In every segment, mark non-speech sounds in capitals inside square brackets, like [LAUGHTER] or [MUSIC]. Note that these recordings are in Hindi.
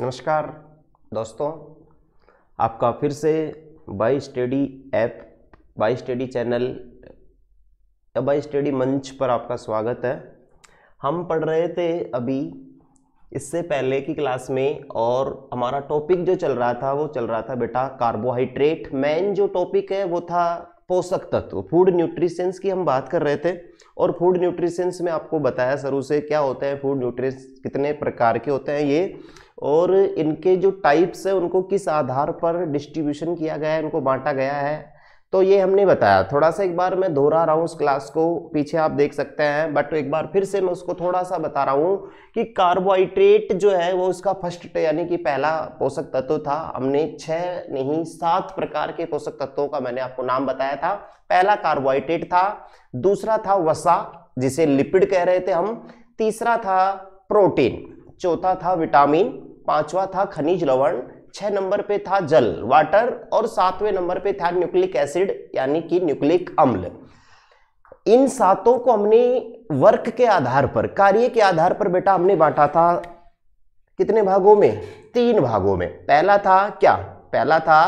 नमस्कार दोस्तों आपका फिर से by study app by study channel या बाई स्टडी मंच पर आपका स्वागत है हम पढ़ रहे थे अभी इससे पहले की क्लास में और हमारा टॉपिक जो चल रहा था वो चल रहा था बेटा कार्बोहाइड्रेट मेन जो टॉपिक है वो था पोषक तत्व फूड न्यूट्रिशंस की हम बात कर रहे थे और फूड न्यूट्रिशंस में आपको बताया सरू से क्या होता है फूड न्यूट्रिशंस कितने प्रकार के होते हैं ये और इनके जो टाइप्स हैं उनको किस आधार पर डिस्ट्रीब्यूशन किया गया है उनको बांटा गया है तो ये हमने बताया थोड़ा सा एक बार मैं दोहरा रहा हूँ उस क्लास को पीछे आप देख सकते हैं बट एक बार फिर से मैं उसको थोड़ा सा बता रहा हूँ कि कार्बोहाइड्रेट जो है वो उसका फर्स्ट यानी कि पहला पोषक तत्व था हमने छः नहीं सात प्रकार के पोषक तत्वों का मैंने आपको नाम बताया था पहला कार्बोहाइड्रेट था दूसरा था वसा जिसे लिपिड कह रहे थे हम तीसरा था प्रोटीन चौथा था विटामिन पांचवा था खनिज लवण छह नंबर पे था जल वाटर और सातवें नंबर पे था न्यूक्लिक एसिड यानी कि न्यूक्लिक अम्ल इन सातों को हमने वर्क के आधार पर कार्य के आधार पर बेटा हमने बांटा था कितने भागों में तीन भागों में पहला था क्या पहला था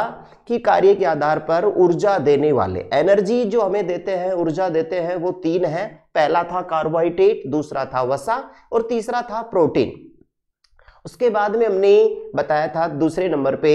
कि कार्य के आधार पर ऊर्जा देने वाले एनर्जी जो हमें देते हैं ऊर्जा देते हैं वो तीन है पहला था कार्बोहाइड्रेट दूसरा था वसा और तीसरा था प्रोटीन उसके बाद में हमने बताया था दूसरे नंबर पे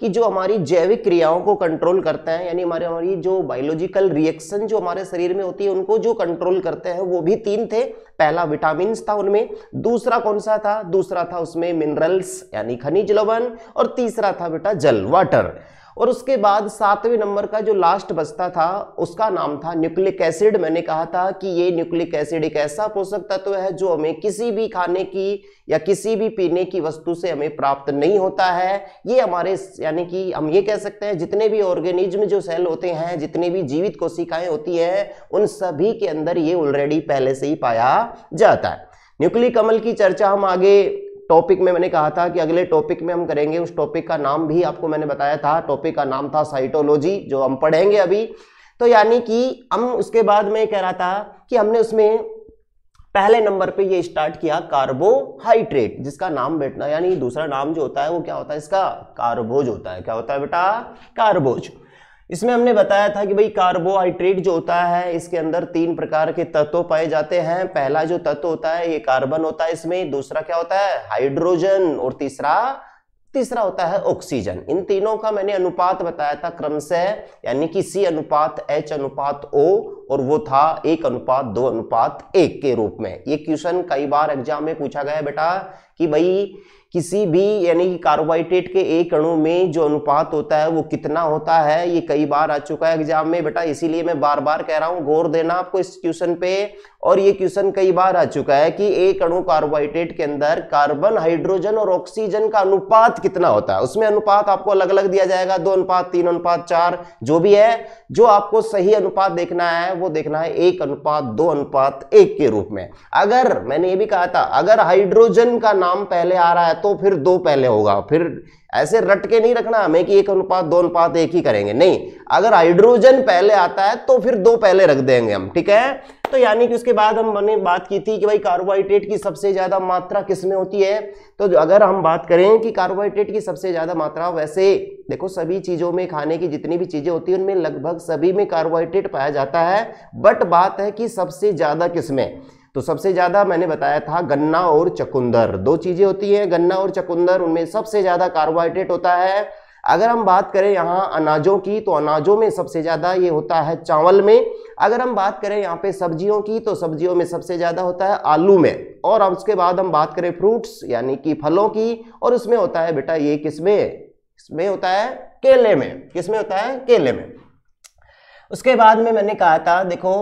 कि जो हमारी जैविक क्रियाओं को कंट्रोल करते हैं यानी हमारे हमारी जो बायोलॉजिकल रिएक्शन जो हमारे शरीर में होती है उनको जो कंट्रोल करते हैं वो भी तीन थे पहला विटामिन था उनमें दूसरा कौन सा था दूसरा था उसमें मिनरल्स यानी खनिज लवन और तीसरा था बेटा जल वाटर और उसके बाद सातवें नंबर का जो लास्ट बचता था उसका नाम था न्यूक्लिक एसिड मैंने कहा था कि ये न्यूक्लिक एसिड एक ऐसा पोषक तत्व तो है जो हमें किसी भी खाने की या किसी भी पीने की वस्तु से हमें प्राप्त नहीं होता है ये हमारे यानी कि हम ये कह सकते हैं जितने भी ऑर्गेनिज्म जो सेल होते हैं जितने भी जीवित कोशिकाएं होती हैं उन सभी के अंदर ये ऑलरेडी पहले से ही पाया जाता है न्यूक्लिक अमल की चर्चा हम आगे टॉपिक में मैंने कहा था कि अगले टॉपिक में हम करेंगे उस टॉपिक का नाम भी आपको मैंने बताया था टॉपिक का नाम था साइटोलॉजी जो हम पढ़ेंगे अभी तो यानी कि हम उसके बाद में कह रहा था कि हमने उसमें पहले नंबर पे ये स्टार्ट किया कार्बोहाइड्रेट जिसका नाम बैठना यानी दूसरा नाम जो होता है वो क्या होता है इसका कार्बोज होता है क्या होता है बेटा कार्बोज इसमें हमने बताया था कि भाई कार्बोहाइड्रेट जो होता है इसके अंदर तीन प्रकार के तत्व पाए जाते हैं पहला जो तत्व होता है ये कार्बन होता है इसमें दूसरा क्या होता है हाइड्रोजन और तीसरा तीसरा होता है ऑक्सीजन इन तीनों का मैंने अनुपात बताया था क्रमशः यानी कि सी अनुपात एच अनुपात ओ और वो था एक अनुपात दो अनुपात एक के रूप में ये क्वेश्चन कई बार एग्जाम में पूछा गया बेटा कि भाई किसी भी यानी कि कार्बोहाइड्रेट के एक अणु में जो अनुपात होता है वो कितना होता है ये कई बार आ चुका है एग्जाम में बेटा इसीलिए मैं बार बार कह रहा हूँ गौर देना आपको इस क्वेश्चन पे और ये क्वेश्चन कई बार आ चुका है कि एक अणु कार्बोहाइड्रेट के अंदर कार्बन हाइड्रोजन और ऑक्सीजन का अनुपात कितना होता है उसमें अनुपात आपको अलग अलग दिया जाएगा दो अनुपात तीन अनुपात चार जो भी है जो आपको सही अनुपात देखना है वो देखना है एक अनुपात दो अनुपात एक के रूप में अगर मैंने ये भी कहा था अगर हाइड्रोजन का नाम पहले आ रहा है तो फिर दो पहले होगा फिर ऐसे रट के नहीं रखना हमें कि एक अनुपात दो अनुपात एक ही करेंगे नहीं अगर हाइड्रोजन पहले आता है तो फिर दो पहले रख देंगे हम ठीक है तो यानी कि उसके बाद हम मैंने बात की थी कि भाई कार्बोहाइड्रेट की सबसे ज़्यादा मात्रा किस में होती है तो अगर हम बात करें कि कार्बोहाइड्रेट की सबसे ज़्यादा मात्रा वैसे देखो सभी चीज़ों में खाने की जितनी भी चीज़ें होती है उनमें लगभग सभी में कार्बोहाइड्रेट पाया जाता है बट बात है कि सबसे ज़्यादा किसमें तो सबसे ज़्यादा मैंने बताया था गन्ना और चकुंदर दो चीज़ें होती हैं गन्ना और चकुंदर उनमें सबसे ज़्यादा कार्बोहाइड्रेट होता है अगर हम बात करें यहाँ अनाजों की तो अनाजों में सबसे ज़्यादा ये होता है चावल में अगर हम बात करें यहाँ पे सब्जियों की तो सब्जियों में सबसे ज़्यादा होता है आलू में और अब उसके बाद हम बात करें फ्रूट्स यानी कि फलों की और उसमें होता है बेटा ये किसमें इसमें होता है केले में किसमें होता है केले में उसके बाद में मैंने कहा था देखो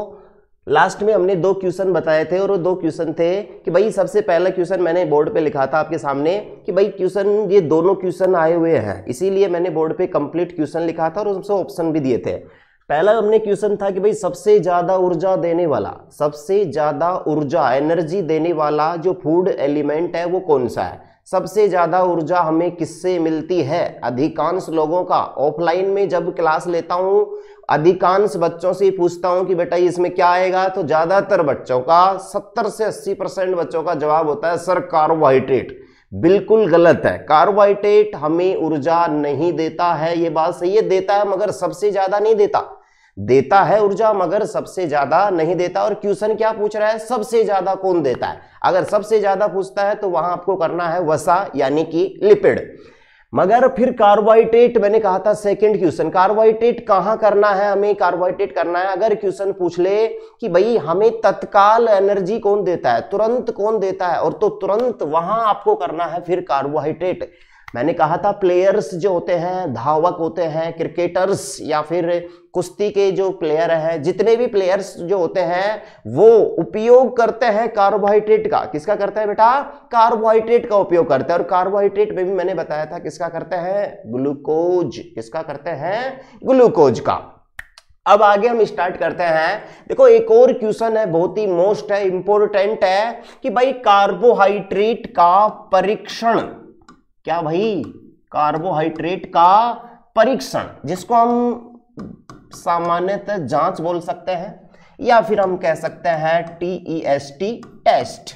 लास्ट में हमने दो क्वेश्चन बताए थे और वो दो क्वेश्चन थे कि भाई सबसे पहला क्वेश्चन मैंने बोर्ड पे लिखा था आपके सामने कि भाई क्वेश्चन ये दोनों क्वेश्चन आए हुए हैं इसीलिए मैंने बोर्ड पे कंप्लीट क्वेश्चन लिखा था और उसमें ऑप्शन भी दिए थे पहला हमने क्वेश्चन था कि भाई सबसे ज़्यादा ऊर्जा देने वाला सबसे ज़्यादा ऊर्जा एनर्जी देने वाला जो फूड एलिमेंट है वो कौन सा है सबसे ज़्यादा ऊर्जा हमें किससे मिलती है अधिकांश लोगों का ऑफलाइन में जब क्लास लेता हूँ अधिकांश बच्चों से पूछता हूं कि बेटा इसमें क्या आएगा तो ज्यादातर बच्चों का 70 से 80 परसेंट बच्चों का जवाब होता है सर कार्बोहाइड्रेट बिल्कुल गलत है कार्बोहाइड्रेट हमें ऊर्जा नहीं देता है ये बात सही है देता है मगर सबसे ज्यादा नहीं देता देता है ऊर्जा मगर सबसे ज्यादा नहीं देता और क्वेश्चन क्या पूछ रहा है सबसे ज्यादा कौन देता है अगर सबसे ज्यादा पूछता है तो वहां आपको करना है वसा यानी कि लिपिड मगर फिर कार्बोहाइड्रेट मैंने कहा था सेकंड क्वेश्चन कार्बोहाइड्रेट कहाँ करना है हमें कार्बोहाइड्रेट करना है अगर क्वेश्चन पूछ ले कि भाई हमें तत्काल एनर्जी कौन देता है तुरंत कौन देता है और तो तुरंत वहां आपको करना है फिर कार्बोहाइड्रेट मैंने कहा था प्लेयर्स जो होते हैं धावक होते हैं क्रिकेटर्स या फिर कुश्ती के जो प्लेयर हैं जितने भी प्लेयर्स जो होते हैं वो उपयोग करते हैं कार्बोहाइड्रेट का किसका करते हैं बेटा कार्बोहाइड्रेट का उपयोग करते हैं और कार्बोहाइड्रेट में भी मैंने बताया था किसका करते हैं ग्लूकोज किसका करते हैं ग्लूकोज का अब आगे हम स्टार्ट करते हैं देखो एक और क्वेश्चन है बहुत ही मोस्ट है इंपॉर्टेंट है कि भाई कार्बोहाइड्रेट का परीक्षण क्या भाई कार्बोहाइड्रेट का परीक्षण जिसको हम सामान्यतः जांच बोल सकते हैं या फिर हम कह सकते हैं टी एस टी टेस्ट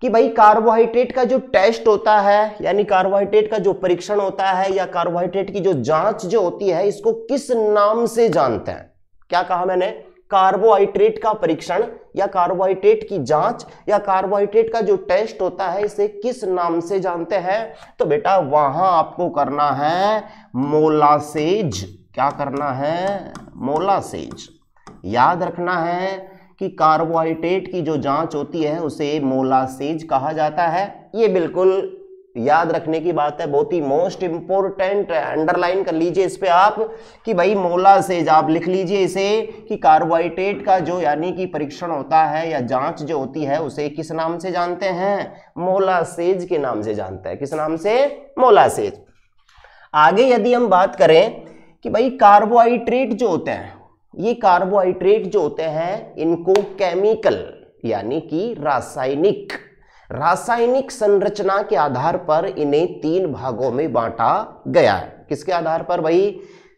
कि भाई कार्बोहाइड्रेट का जो टेस्ट होता है यानी कार्बोहाइड्रेट का जो परीक्षण होता है या कार्बोहाइड्रेट की जो जांच जो होती है इसको किस नाम से जानते हैं क्या कहा मैंने कार्बोहाइड्रेट का परीक्षण या कार्बोहाइड्रेट की जांच या कार्बोहाइड्रेट का जो टेस्ट होता है इसे किस नाम से जानते हैं तो बेटा वहां आपको करना है मोलासेज क्या करना है मोलासेज याद रखना है कि कार्बोहाइड्रेट की जो जांच होती है उसे मोलासेज कहा जाता है ये बिल्कुल याद रखने की बात है बहुत ही मोस्ट इंपॉर्टेंट अंडरलाइन कर लीजिए इस पे आप कि भाई मोला से आप लिख लीजिए इसे कि कार्बोहाइड्रेट का जो यानी कि परीक्षण होता है या जांच जो होती है उसे किस नाम से जानते हैं मोला सेज के नाम से जानते हैं किस नाम से मोला सेज आगे यदि हम बात करें कि भाई कार्बोहाइड्रेट जो होते हैं ये कार्बोहाइड्रेट जो होते हैं इनको केमिकल यानी कि रासायनिक रासायनिक संरचना के आधार पर इन्हें तीन भागों में बांटा गया है किसके आधार पर भाई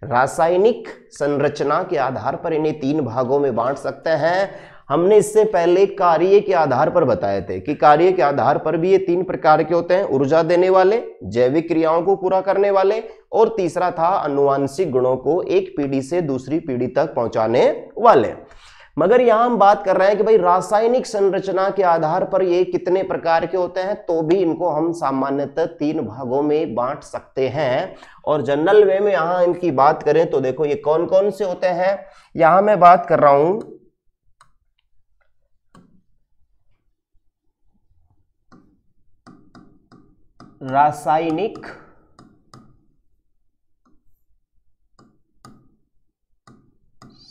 रासायनिक संरचना के आधार पर इन्हें तीन भागों में बांट सकते हैं हमने इससे पहले कार्य के आधार पर बताए थे कि कार्य के आधार पर भी ये तीन प्रकार के होते हैं ऊर्जा देने वाले जैविक क्रियाओं को पूरा करने वाले और तीसरा था अनुवांशिक गुणों को एक पीढ़ी से दूसरी पीढ़ी तक पहुंचाने वाले मगर यहां हम बात कर रहे हैं कि भाई रासायनिक संरचना के आधार पर ये कितने प्रकार के होते हैं तो भी इनको हम सामान्यतः तीन भागों में बांट सकते हैं और जनरल वे में यहां इनकी बात करें तो देखो ये कौन कौन से होते हैं यहां मैं बात कर रहा हूं रासायनिक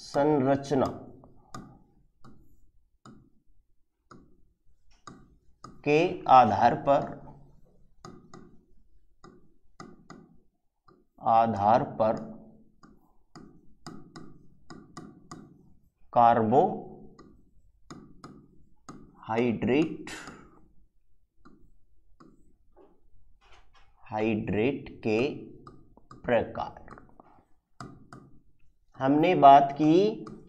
संरचना के आधार पर आधार पर कार्बोहाइड्रेट हाइड्रेट के प्रकार हमने बात की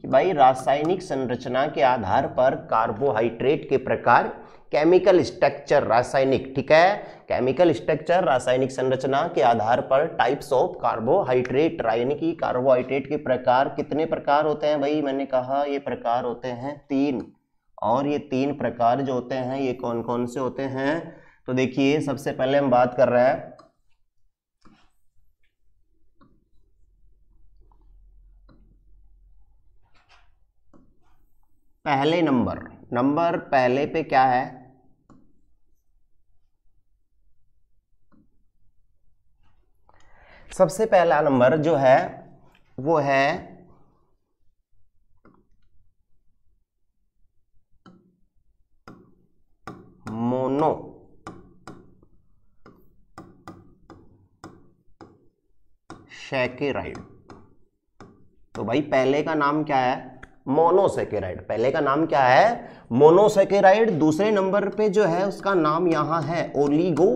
कि भाई रासायनिक संरचना के आधार पर कार्बोहाइड्रेट के प्रकार केमिकल स्ट्रक्चर रासायनिक ठीक है केमिकल स्ट्रक्चर रासायनिक संरचना के आधार पर टाइप्स ऑफ कार्बोहाइड्रेट यानी कि कार्बोहाइड्रेट के प्रकार कितने प्रकार होते हैं भाई मैंने कहा ये प्रकार होते हैं तीन और ये तीन प्रकार जो होते हैं ये कौन कौन से होते हैं तो देखिए सबसे पहले हम बात कर रहे हैं पहले नंबर नंबर पहले पे क्या है सबसे पहला नंबर जो है वो है मोनो शैकेराइड तो भाई पहले का नाम क्या है मोनोसेकेराइड पहले का नाम क्या है मोनोसेकेराइड दूसरे नंबर पे जो है उसका नाम यहां है ओलीगो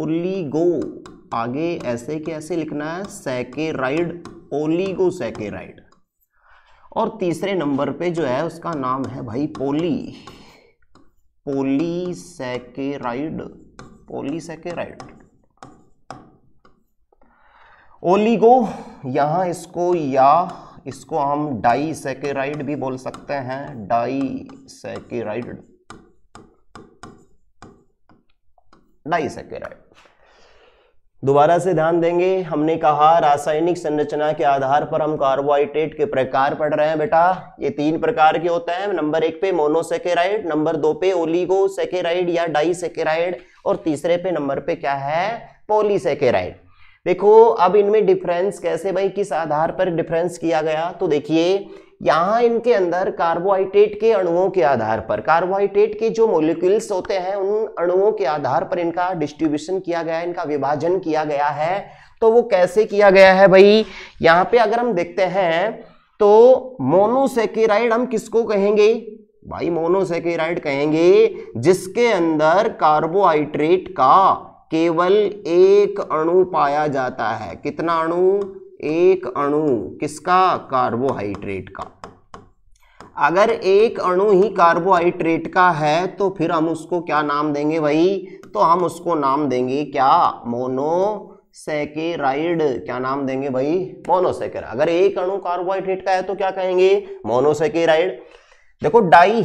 ओलीगो आगे ऐसे के ऐसे लिखना है सेकेराइड ओलीगो सेकेराइड और तीसरे नंबर पे जो है उसका नाम है भाई पोली पोलीसेकेराइड पोलीसेकेराइड ओलीगो यहां इसको या इसको हम डाईसेकेराइड भी बोल सकते हैं डाईसेकेराइड सेकेराइड दोबारा से ध्यान देंगे हमने कहा रासायनिक संरचना के आधार पर हम कार्बोहाइड्रेट के प्रकार पढ़ रहे हैं बेटा ये तीन प्रकार के होते हैं नंबर एक पे मोनोसेकेराइड नंबर दो पे ओलिगोसेकेराइड या डाईसेकेराइड और तीसरे पे नंबर पे क्या है पोलीसेकेराइड देखो अब इनमें डिफरेंस कैसे भाई किस आधार पर डिफरेंस किया गया तो देखिए यहाँ इनके अंदर कार्बोहाइड्रेट के अणुओं के आधार पर कार्बोहाइड्रेट के जो मोलिक्यूल्स होते हैं उन अणुओं के आधार पर इनका डिस्ट्रीब्यूशन किया गया है इनका विभाजन किया गया है तो वो कैसे किया गया है भाई यहाँ पे अगर हम देखते हैं तो मोनोसेकेराइड हम किसको कहेंगे भाई मोनोसेकेराइड कहेंगे जिसके अंदर कार्बोहाइड्रेट का केवल एक अणु पाया जाता है कितना अणु एक अणु किसका कार्बोहाइड्रेट का अगर एक अणु ही कार्बोहाइड्रेट का है तो फिर हम उसको क्या नाम देंगे भाई तो हम उसको नाम देंगे क्या मोनोसेकेराइड क्या नाम देंगे भाई मोनोसेकेराइड अगर एक अणु कार्बोहाइड्रेट का है तो क्या कहेंगे मोनोसेकेराइड देखो डाई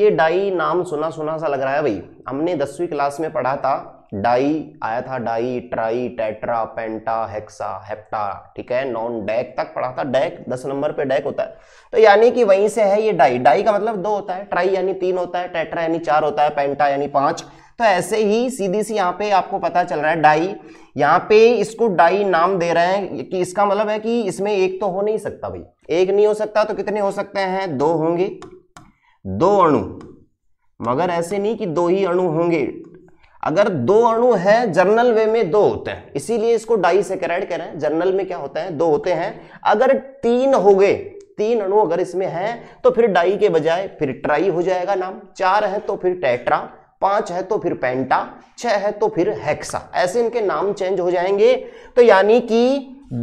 ये डाई नाम सुना सुना सा लग रहा है भाई हमने दसवीं क्लास में पढ़ा था डाई आया था di tri tetra penta hexa hepta ठीक है नॉन डैक तक पढ़ा था डैक दस नंबर पे डैक होता है तो यानी कि वहीं से है ये डाई डाई का मतलब दो होता है ट्राई यानी तीन होता है टेट्रा यानी चार होता है पेंटा यानी पांच तो ऐसे ही सीधी सी यहाँ पे आपको पता चल रहा है डाई यहाँ पे इसको डाई नाम दे रहे हैं कि इसका मतलब है कि इसमें एक तो हो नहीं सकता भाई एक नहीं हो सकता तो कितने हो सकते हैं दो होंगे दो अणु मगर ऐसे नहीं कि दो ही अणु होंगे अगर दो अणु है जर्नल वे में दो होते हैं इसीलिए इसको डाई से कह रहे हैं जर्नल में क्या होता है दो होते हैं अगर तीन हो गए तीन अणु अगर इसमें है तो फिर डाई के बजाय फिर ट्राई हो जाएगा नाम चार है तो फिर टेट्रा पांच है तो फिर पेंटा छह है तो फिर हेक्सा ऐसे इनके नाम चेंज हो जाएंगे तो यानी कि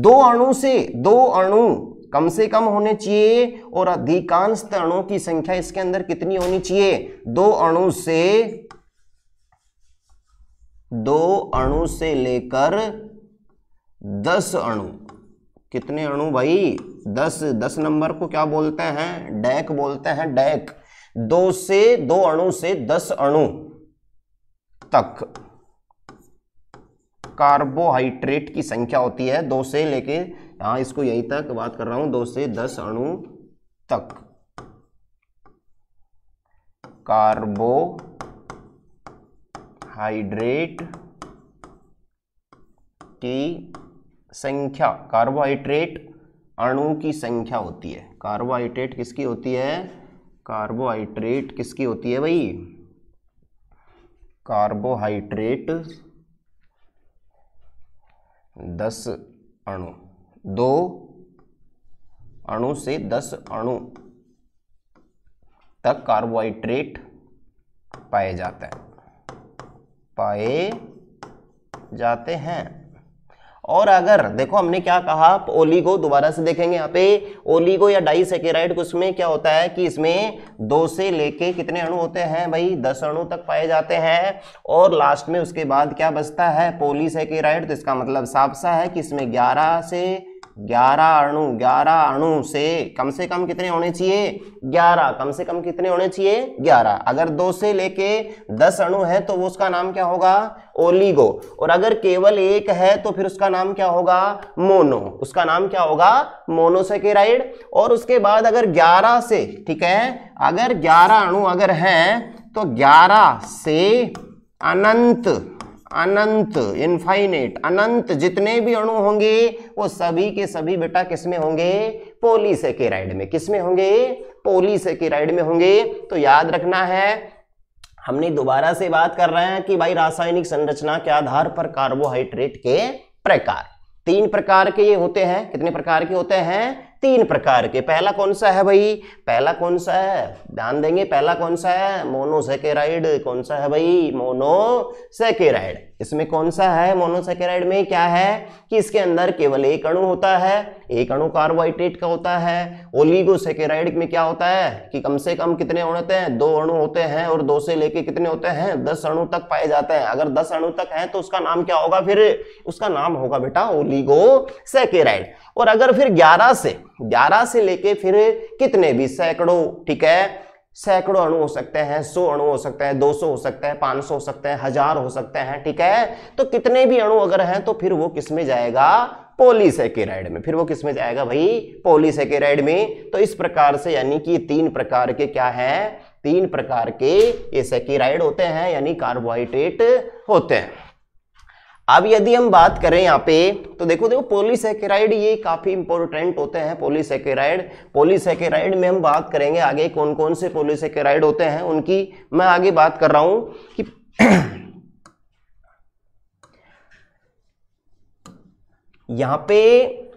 दो अणु से दो अणु कम से कम होने चाहिए और अधिकांश अणुओं की संख्या इसके अंदर कितनी होनी चाहिए दो अणु से दो अणु से लेकर दस अणु कितने अणु भाई दस दस नंबर को क्या बोलते हैं डैक बोलते हैं डैक दो से दो अणु से दस अणु तक कार्बोहाइड्रेट की संख्या होती है दो से लेके हाँ इसको यही तक बात कर रहा हूं दो से दस अणु तक कार्बो हाइड्रेट की संख्या कार्बोहाइड्रेट अणु की संख्या होती है कार्बोहाइड्रेट किसकी होती है कार्बोहाइड्रेट किसकी होती है भाई कार्बोहाइड्रेट दस अणु दो अणु से दस अणु तक कार्बोहाइड्रेट पाया जाता है पाए जाते हैं और अगर देखो हमने क्या कहा ओलिगो दोबारा से देखेंगे यहाँ पे ओलीगो या डाई सेकेराइड उसमें क्या होता है कि इसमें दो से लेके कितने अणु होते हैं भाई दस अणु तक पाए जाते हैं और लास्ट में उसके बाद क्या बचता है सेकेराइड तो इसका मतलब साफ सा है कि इसमें ग्यारह से ग्यारह अणु ग्यारह अणु से कम से कम कितने होने चाहिए ग्यारह कम से कम कितने होने चाहिए ग्यारह अगर दो से लेके दस अणु है तो वो उसका नाम क्या होगा ओलीगो और अगर केवल एक है तो फिर उसका नाम क्या होगा मोनो उसका नाम क्या होगा मोनोसेकेराइड और उसके बाद अगर ग्यारह से ठीक है अगर ग्यारह अणु अगर है तो ग्यारह से अनंत अनंत इनफाइनेट अनंत जितने भी अणु होंगे वो सभी के सभी बेटा किसमें होंगे पोलीसेकेराइड में किसमें होंगे पोलीसेकेराइड में होंगे तो याद रखना है हमने दोबारा से बात कर रहे हैं कि भाई रासायनिक संरचना के आधार पर कार्बोहाइड्रेट के प्रकार तीन प्रकार के ये होते हैं कितने प्रकार के होते हैं तीन प्रकार के पहला कौन सा है भाई पहला कौन सा है ध्यान देंगे पहला कौन सा है मोनोसेकेराइड कौन सा है भाई मोनोसेकेराइड इसमें कौन सा है मोनोसेकेराइड में क्या है कि इसके अंदर केवल एक अणु होता है एक अणु कार्बोहाइड्रेट का होता है ओलिगोसेकेराइड में क्या होता है कि कम से कम कितने होते हैं दो अणु होते हैं और दो से लेके कितने होते हैं दस अणु तक पाए जाते हैं अगर दस अणु तक है तो उसका नाम क्या होगा फिर उसका नाम होगा बेटा ओलिगोसेकेराइड और अगर फिर 11 से 11 से लेके फिर कितने भी सैकड़ों ठीक है सैकड़ों अणु हो सकते हैं सौ अणु हो सकते हैं दो सौ हो सकते हैं पांच सौ हो सकते हैं हजार हो सकते हैं ठीक है तो कितने भी अणु अगर हैं तो फिर वो किस में जाएगा पॉलीसेकेराइड में फिर वो किस में जाएगा भाई पॉलीसेकेराइड में तो इस प्रकार से यानी कि तीन प्रकार के क्या हैं तीन प्रकार के ये सेकेराइड होते हैं यानी कार्बोहाइड्रेट होते हैं अब यदि हम बात करें यहाँ पे तो देखो देखो पोलिसकेराइड ये काफ़ी इंपॉर्टेंट होते हैं पोलिसकेराइड पोलिसकेराइड में हम बात करेंगे आगे कौन कौन से पोलिसकेराइड होते हैं उनकी मैं आगे बात कर रहा हूं कि [CLEARS THROAT] यहाँ पे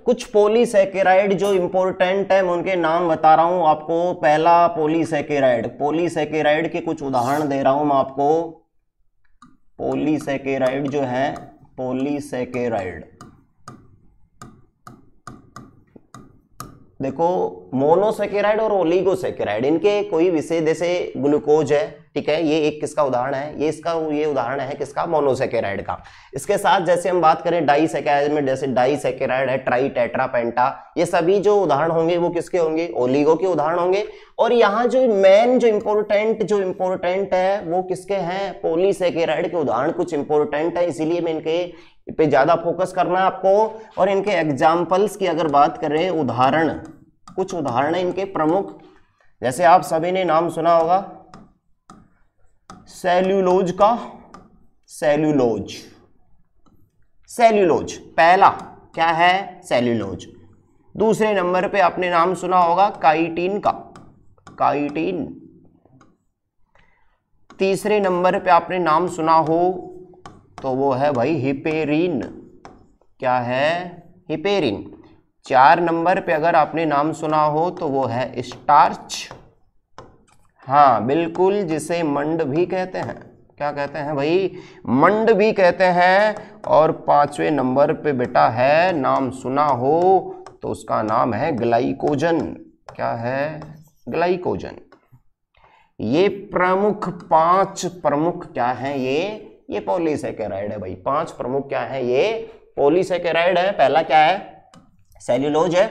कुछ पोलिसकेराइड जो इंपॉर्टेंट है मैं उनके नाम बता रहा हूं आपको पहला पोलीसेकेराइड पोलिसकेराइड के कुछ उदाहरण दे रहा हूं मैं आपको पोलिसकेराइड जो है पोलीसेकेराइड देखो मोनोसेकेराइड और ओलिगोसेकेराइड इनके कोई विशेष जैसे ग्लूकोज है ठीक है ये एक किसका उदाहरण है ये इसका ये उदाहरण है किसका मोनोसेकेराइड का इसके साथ जैसे हम बात करें डाईसेकेराइड में जैसे सेकेराइड है ट्राई टेट्रा पेंटा ये सभी जो उदाहरण होंगे वो किसके होंगे ओलिगो के उदाहरण होंगे और यहाँ जो मेन जो इम्पोर्टेंट जो इम्पोर्टेंट है वो किसके हैं पोलीसेकेराइड के उदाहरण कुछ इंपोर्टेंट है इसीलिए मैं इनके पे ज़्यादा फोकस करना है आपको और इनके एग्जाम्पल्स की अगर बात करें उदाहरण कुछ उदाहरण इनके प्रमुख जैसे आप सभी ने नाम सुना होगा सेल्यूलोज का सेल्यूलोज सेल्यूलोज पहला क्या है सेल्यूलोज दूसरे नंबर पे आपने नाम सुना होगा काइटीन का काइटीन तीसरे नंबर पे आपने नाम सुना हो तो वो है भाई हिपेरिन क्या है हिपेरिन चार नंबर पे अगर आपने नाम सुना हो तो वो है स्टार्च हाँ बिल्कुल जिसे मंड भी कहते हैं क्या कहते हैं भाई मंड भी कहते हैं और पांचवें नंबर पे बेटा है नाम सुना हो तो उसका नाम है ग्लाइकोजन क्या है ग्लाइकोजन ये प्रमुख पांच प्रमुख क्या है ये ये पॉलीसेकेराइड है भाई पांच प्रमुख क्या है ये पॉलीसेकेराइड है पहला क्या है सेल्यूलोज है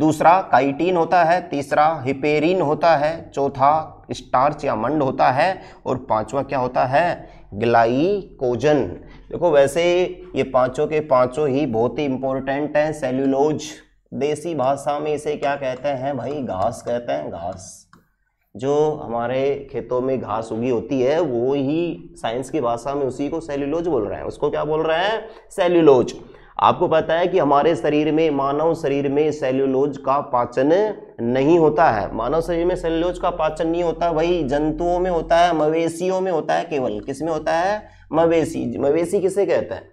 दूसरा काइटीन होता है तीसरा हिपेरिन होता है चौथा स्टार्च या मंड होता है और पांचवा क्या होता है ग्लाइकोजन देखो वैसे ये पांचों के पांचों ही बहुत ही इंपॉर्टेंट हैं सेल्यूलोज देसी भाषा में इसे क्या कहते हैं भाई घास कहते हैं घास जो हमारे खेतों में घास उगी होती है वो ही साइंस की भाषा में उसी को सेल्यूलोज बोल रहे हैं उसको क्या बोल रहे हैं सेल्यूलोज आपको पता है कि हमारे शरीर में मानव शरीर में सेल्यूलोज का पाचन नहीं होता है मानव शरीर में सेल्यूलोज का पाचन नहीं होता वही जंतुओं में होता है मवेशियों में होता है केवल किस में होता है मवेशी मवेशी किसे कहते हैं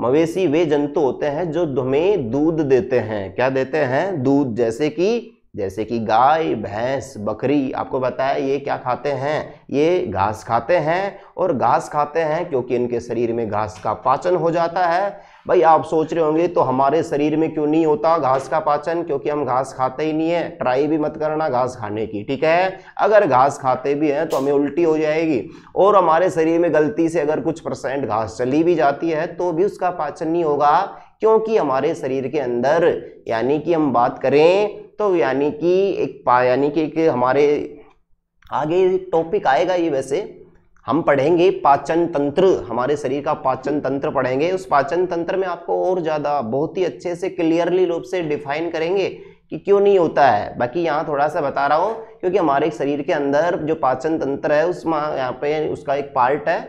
मवेशी वे जंतु होते हैं जो हमें दूध देते हैं क्या देते हैं दूध जैसे कि जैसे कि गाय भैंस बकरी आपको पता है ये क्या खाते हैं ये घास खाते हैं और घास खाते हैं क्योंकि इनके शरीर में घास का पाचन हो जाता है भाई आप सोच रहे होंगे तो हमारे शरीर में क्यों नहीं होता घास का पाचन क्योंकि हम घास खाते ही नहीं है ट्राई भी मत करना घास खाने की ठीक है अगर घास खाते भी हैं तो हमें उल्टी हो जाएगी और हमारे शरीर में गलती से अगर कुछ परसेंट घास चली भी जाती है तो भी उसका पाचन नहीं होगा क्योंकि हमारे शरीर के अंदर यानी कि हम बात करें तो यानी कि एक यानी कि एक हमारे आगे टॉपिक आएगा ये वैसे हम पढ़ेंगे पाचन तंत्र हमारे शरीर का पाचन तंत्र पढ़ेंगे उस पाचन तंत्र में आपको और ज़्यादा बहुत ही अच्छे से क्लियरली रूप से डिफाइन करेंगे कि क्यों नहीं होता है बाकी यहाँ थोड़ा सा बता रहा हूँ क्योंकि हमारे शरीर के अंदर जो पाचन तंत्र है उस यहाँ पे उसका एक पार्ट है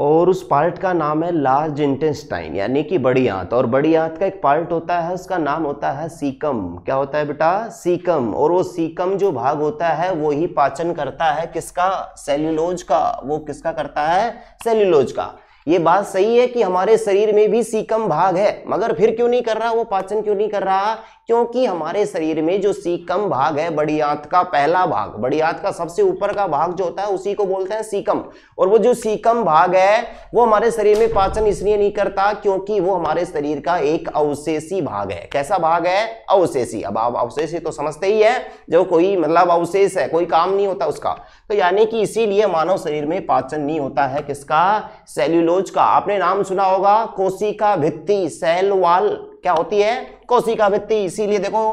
और उस पार्ट का नाम है लार्ज इंटेस्टाइन यानी कि बड़ी आंत और बड़ी आंत का एक पार्ट होता है उसका नाम होता है सीकम क्या होता है बेटा सीकम और वो सीकम जो भाग होता है वो ही पाचन करता है किसका सेल्यूलोज का वो किसका करता है सेल्यूलोज का ये बात सही है कि हमारे शरीर में भी सीकम भाग है मगर फिर क्यों नहीं कर रहा वो पाचन क्यों नहीं कर रहा क्योंकि हमारे शरीर में जो सीकम भाग है बड़ी आंत का पहला भाग बड़ी आंत का सबसे ऊपर का भाग जो होता है उसी को बोलते हैं सीकम और वो जो सीकम भाग है वो हमारे शरीर में पाचन इसलिए नहीं करता क्योंकि वो हमारे शरीर का एक अवशेषी भाग है कैसा भाग है अवशेषी अब आप अवशेषी तो समझते ही है जो कोई मतलब अवशेष है कोई काम नहीं होता उसका तो यानी कि इसीलिए मानव शरीर में पाचन नहीं होता है किसका सेल्यूलोज का आपने नाम सुना होगा कोशिका भित्ति सेल वाल क्या होती है कोशिका भित्ति इसीलिए देखो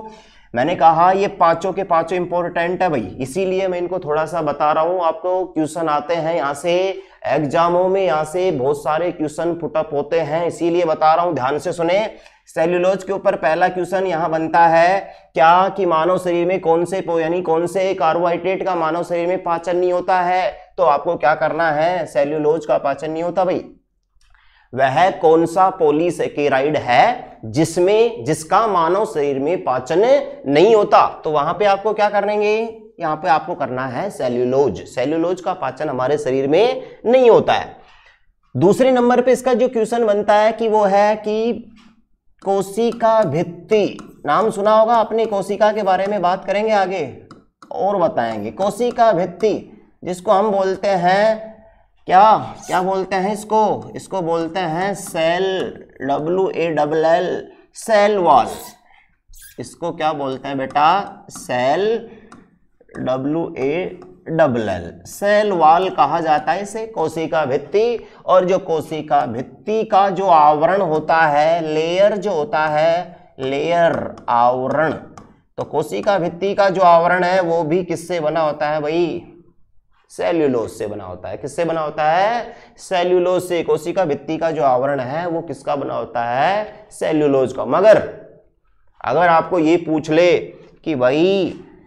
मैंने कहा ये पांचों के पांचों इंपॉर्टेंट है भाई इसीलिए मैं इनको थोड़ा सा बता रहा हूं आपको क्वेश्चन आते हैं यहां से एग्जामों में यहाँ से बहुत सारे क्वेश्चन पुटअप होते हैं इसीलिए बता रहा हूँ ध्यान से सुने सेल्यूलोज के ऊपर पहला क्वेश्चन यहाँ बनता है क्या कि मानव शरीर में कौन से यानी कौन से कार्बोहाइड्रेट का मानव शरीर में पाचन नहीं होता है तो आपको क्या करना है सेल्यूलोज का पाचन नहीं होता भाई वह कौन सा पोलिसकेराइड है जिसमें जिसका मानव शरीर में पाचन नहीं होता तो वहां पे आपको क्या करेंगे यहाँ पे आपको करना है सेल्यूलोज सेल्यूलोज का पाचन हमारे शरीर में नहीं होता है दूसरे नंबर पे इसका जो क्वेश्चन बनता है कि वो है कि कोशिका भित्ति नाम सुना होगा अपनी कोशिका के बारे में बात करेंगे आगे और बताएंगे कोशिका भित्ति जिसको हम बोलते हैं क्या क्या बोलते हैं इसको इसको बोलते हैं cell W A double L cell wall इसको क्या बोलते हैं बेटा cell W A double L cell wall कहा जाता है इसे कोशिका भित्ति और जो कोशिका भित्ति का जो आवरण होता है लेयर जो होता है लेयर आवरण तो कोशिका भित्ति का जो आवरण है वो भी किससे बना होता है भाई सेल्यूलोज से बना होता है किससे बना होता है सेल्यूलोज से कोशिका भित्ति का जो आवरण है वो किसका बना होता है सेल्यूलोज का मगर अगर आपको ये पूछ ले कि भाई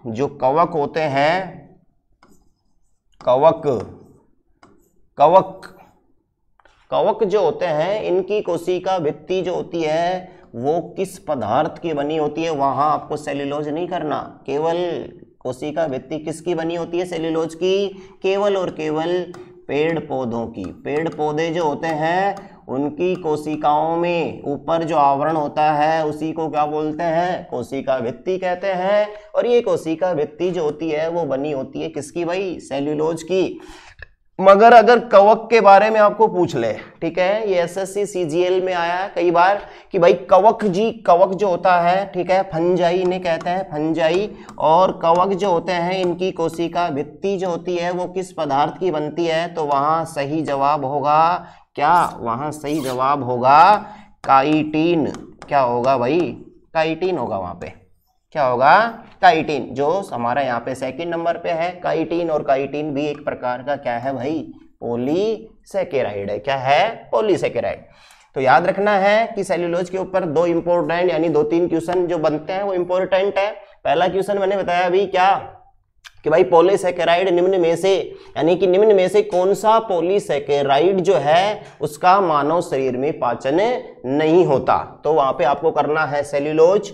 जो कवक होते हैं कवक कवक कवक जो होते हैं इनकी कोशिका भित्ति जो होती है वो किस पदार्थ की बनी होती है वहां आपको सेल्यूलोज नहीं करना केवल कोशिका भित्ति किसकी बनी होती है सेल्यूलोज की केवल और केवल पेड़ पौधों की पेड़ पौधे जो होते हैं उनकी कोशिकाओं में ऊपर जो आवरण होता है उसी को क्या बोलते हैं कोशिका भित्ति कहते हैं और ये कोशिका भित्ति जो होती है वो बनी होती है किसकी भाई सेल्यूलोज की मगर अगर कवक के बारे में आपको पूछ ले ठीक है ये एसएससी सीजीएल में आया है कई बार कि भाई कवक जी कवक जो होता है ठीक है फंजाई इन्हें कहते हैं फंजाई और कवक जो होते हैं इनकी कोशिका भित्ति जो होती है वो किस पदार्थ की बनती है तो वहाँ सही जवाब होगा क्या वहाँ सही जवाब होगा काइटीन क्या होगा भाई काइटीन होगा वहाँ पे क्या होगा काइटीन जो हमारा यहाँ पे सेकंड नंबर पे है काइटीन और काइटीन भी एक प्रकार का क्या है भाई पोलीसेकेराइड है क्या है पोलीसेकेराइड तो याद रखना है कि सेल्यूलोज के ऊपर दो इंपॉर्टेंट यानी दो तीन क्वेश्चन जो बनते हैं वो इंपॉर्टेंट है पहला क्वेश्चन मैंने बताया अभी क्या कि भाई पोलीसेकेराइड निम्न में से यानी कि निम्न में से कौन सा पोलीसेकेराइड जो है उसका मानव शरीर में पाचन नहीं होता तो वहां पे आपको करना है सेल्यूलोज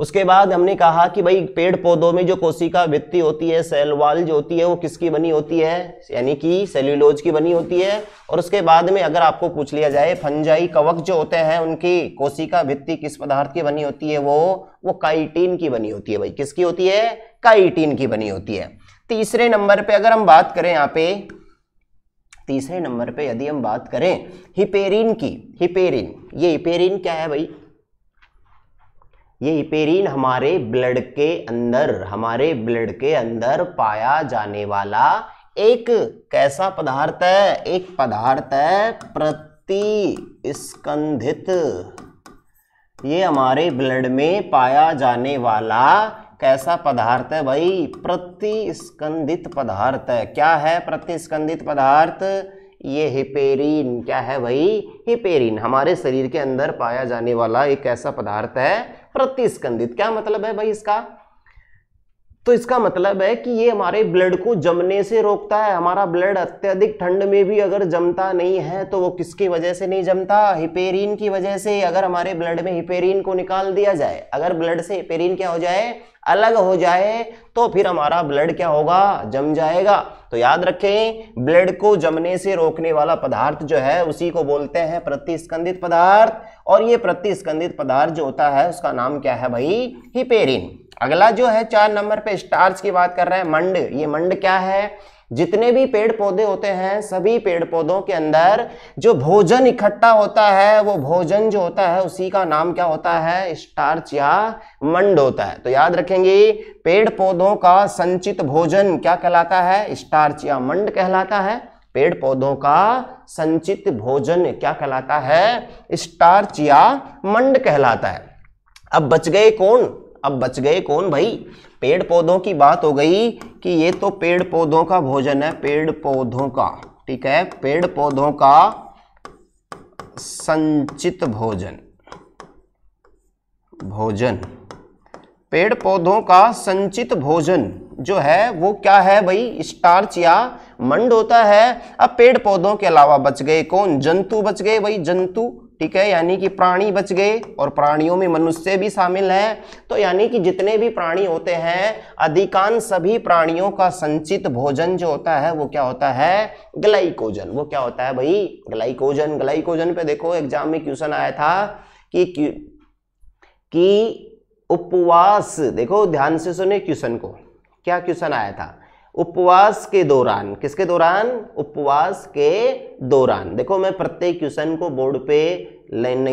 उसके बाद हमने कहा कि भाई पेड़ पौधों में जो कोशिका भित्ति होती है सेल वाल जो होती है वो किसकी बनी होती है यानी कि सेल्यूलोज की बनी होती है और उसके बाद में अगर आपको पूछ लिया जाए फंजाई कवक जो होते हैं उनकी कोशिका भित्ति किस पदार्थ की बनी होती है वो वो काइटिन की बनी होती है भाई किसकी होती है काइटिन की बनी होती है तीसरे नंबर पे अगर हम बात करें यहाँ पे तीसरे नंबर पे यदि हम बात करें हिपेरिन की हिपेरिन ये हिपेरिन क्या है भाई ये हिपेरिन हमारे ब्लड के अंदर हमारे ब्लड के अंदर पाया जाने वाला एक कैसा पदार्थ है एक पदार्थ है प्रति स्कंधित ये हमारे ब्लड में पाया जाने वाला कैसा पदार्थ है भाई प्रतिस्कंदित पदार्थ है क्या है प्रतिस्कंदित पदार्थ ये हिपेरिन क्या है भाई हिपेरिन हमारे शरीर के अंदर पाया जाने वाला एक ऐसा पदार्थ है प्रतिस्कंदित क्या मतलब है भाई इसका तो इसका मतलब है कि ये हमारे ब्लड को जमने से रोकता है हमारा ब्लड अत्यधिक ठंड में भी अगर जमता नहीं है तो वो किसकी वजह से नहीं जमता हिपेरिन की वजह से अगर हमारे ब्लड में हिपेरिन को निकाल दिया जाए अगर ब्लड से हिपेरिन क्या हो जाए अलग हो जाए तो फिर हमारा ब्लड क्या होगा जम जाएगा तो याद रखें ब्लड को जमने से रोकने वाला पदार्थ जो है उसी को बोलते हैं प्रतिस्कंदित पदार्थ और ये प्रतिस्कंदित पदार्थ जो होता है उसका नाम क्या है भाई हिपेरिन अगला जो है चार नंबर पे स्टार्च की बात कर रहे हैं मंड ये मंड क्या है जितने भी पेड़ पौधे होते हैं सभी पेड़ पौधों के अंदर जो भोजन इकट्ठा होता है वो भोजन जो होता है उसी का नाम क्या होता है स्टार्च या मंड होता है तो याद रखेंगे पेड़ पौधों का संचित भोजन क्या कहलाता है स्टार्च या मंड कहलाता है पेड़ पौधों का संचित भोजन क्या कहलाता है स्टार्च या मंड कहलाता है अब बच गए कौन अब बच गए कौन भाई पेड़ पौधों की बात हो गई कि ये तो पेड़ पौधों का भोजन है पेड़ पौधों का ठीक है पेड़ पौधों का संचित भोजन भोजन पेड़ पौधों का संचित भोजन जो है वो क्या है भाई स्टार्च या मंड होता है अब पेड़ पौधों के अलावा बच गए कौन जंतु बच गए भाई जंतु ठीक है यानी कि प्राणी बच गए और प्राणियों में मनुष्य भी शामिल है तो यानी कि जितने भी प्राणी होते हैं अधिकांश सभी प्राणियों का संचित भोजन जो होता है वो क्या होता है ग्लाइकोजन वो क्या होता है भाई ग्लाइकोजन ग्लाइकोजन पे देखो एग्जाम में क्वेश्चन आया था कि कि उपवास देखो ध्यान से सुने क्वेश्चन को क्या क्वेश्चन आया था उपवास के दौरान किसके दौरान उपवास के दौरान देखो मैं प्रत्येक क्वेश्चन को बोर्ड पे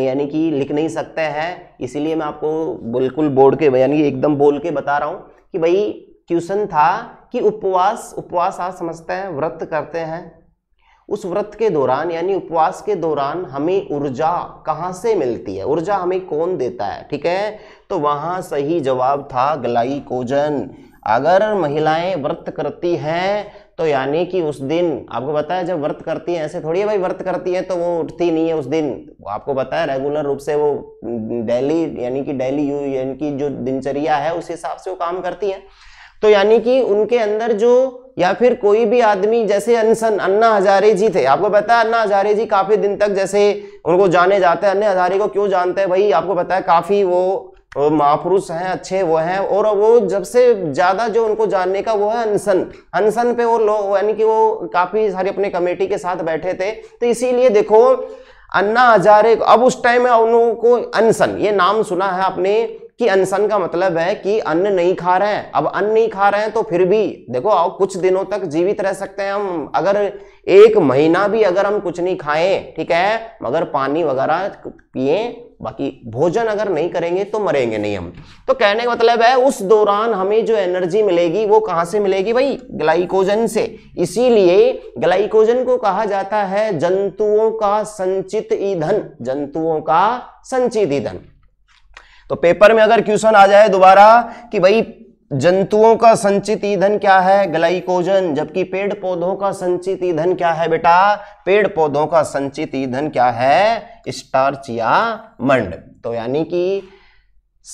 यानी कि लिख नहीं सकते हैं इसीलिए मैं आपको बिल्कुल बोर्ड के यानी एकदम बोल के बता रहा हूँ कि भाई क्वेश्चन था कि उपवास उपवास आप समझते हैं व्रत करते हैं उस व्रत के दौरान यानी उपवास के दौरान हमें ऊर्जा कहाँ से मिलती है ऊर्जा हमें कौन देता है ठीक है तो वहाँ सही जवाब था ग्लाइकोजन अगर महिलाएं व्रत करती हैं तो यानी कि उस दिन आपको पता है जब व्रत करती हैं ऐसे थोड़ी है भाई व्रत करती हैं तो वो उठती नहीं है उस दिन आपको पता है रेगुलर रूप से वो डेली यानी कि डेली यू यानी कि जो दिनचर्या है उस हिसाब से वो काम करती हैं तो यानी कि उनके अंदर जो या फिर कोई भी आदमी जैसे अनसन अन्ना हजारे जी थे आपको पता है अन्ना हजारे जी काफी दिन तक जैसे उनको जाने जाते हैं अन्ना हजारे को क्यों जानते हैं भाई आपको पता है काफी वो महापुरुष हैं अच्छे वो हैं और वो जब से ज़्यादा जो उनको जानने का वो है अनसन अनसन पे वो लोग यानी कि वो काफ़ी सारी अपने कमेटी के साथ बैठे थे तो इसीलिए देखो अन्ना हजारे अब उस टाइम में उनको अनसन ये नाम सुना है आपने कि अनशन का मतलब है कि अन्न नहीं खा रहे हैं अब अन्न नहीं खा रहे हैं तो फिर भी देखो आओ कुछ दिनों तक जीवित रह सकते हैं हम अगर एक महीना भी अगर हम कुछ नहीं खाएं ठीक है मगर पानी वगैरह पिए बाकी भोजन अगर नहीं करेंगे तो मरेंगे नहीं हम तो कहने का मतलब है उस दौरान हमें जो एनर्जी मिलेगी वो कहाँ से मिलेगी भाई ग्लाइकोजन से इसीलिए ग्लाइकोजन को कहा जाता है जंतुओं का संचित ईंधन जंतुओं का संचित ईंधन तो पेपर में अगर क्वेश्चन आ जाए दोबारा कि भाई जंतुओं का संचित ईंधन क्या है ग्लाइकोजन जबकि पेड़ पौधों का संचित ईंधन क्या है बेटा पेड़ पौधों का संचित ईंधन क्या है स्टार्च या मंड तो यानी कि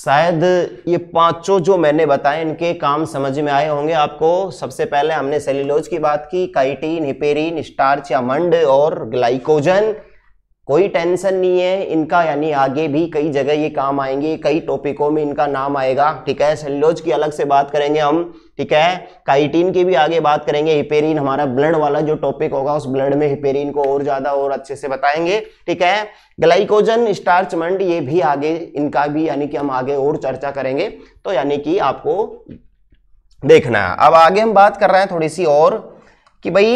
शायद ये पांचों जो मैंने बताए इनके काम समझ में आए होंगे आपको सबसे पहले हमने सेल्यूलोज की बात की काइटीन हिपेरिन स्टार्च या मंड और ग्लाइकोजन कोई टेंशन नहीं है इनका यानी आगे भी कई जगह ये काम आएंगे कई टॉपिकों में इनका नाम आएगा ठीक है सेलुलोज की अलग से बात करेंगे हम ठीक है काइटिन की भी आगे बात करेंगे हिपेरिन हमारा ब्लड वाला जो टॉपिक होगा उस ब्लड में हिपेरिन को और ज्यादा और अच्छे से बताएंगे ठीक है ग्लाइकोजन मंड ये भी आगे इनका भी यानी कि हम आगे और चर्चा करेंगे तो यानी कि आपको देखना है अब आगे हम बात कर रहे हैं थोड़ी सी और कि भाई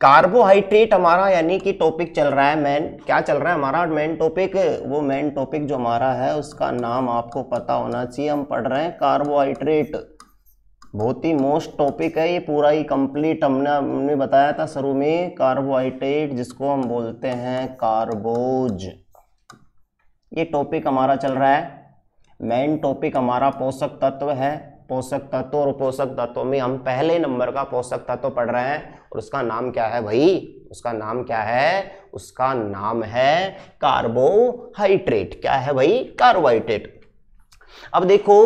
कार्बोहाइड्रेट हमारा यानी कि टॉपिक चल रहा है मेन क्या चल रहा है हमारा मेन टॉपिक वो मेन टॉपिक जो हमारा है उसका नाम आपको पता होना चाहिए हम पढ़ रहे हैं कार्बोहाइड्रेट बहुत ही मोस्ट टॉपिक है ये पूरा ही कंप्लीट हमने हमने बताया था शुरू में कार्बोहाइड्रेट जिसको हम बोलते हैं कार्बोज ये टॉपिक हमारा चल रहा है मेन टॉपिक हमारा पोषक तत्व है पोषक तत्व और पोषक तत्वों में हम पहले नंबर का पोषक तत्व पढ़ रहे हैं और उसका नाम क्या है भाई उसका नाम क्या है उसका नाम है कार्बोहाइड्रेट क्या है भाई कार्बोहाइड्रेट अब देखो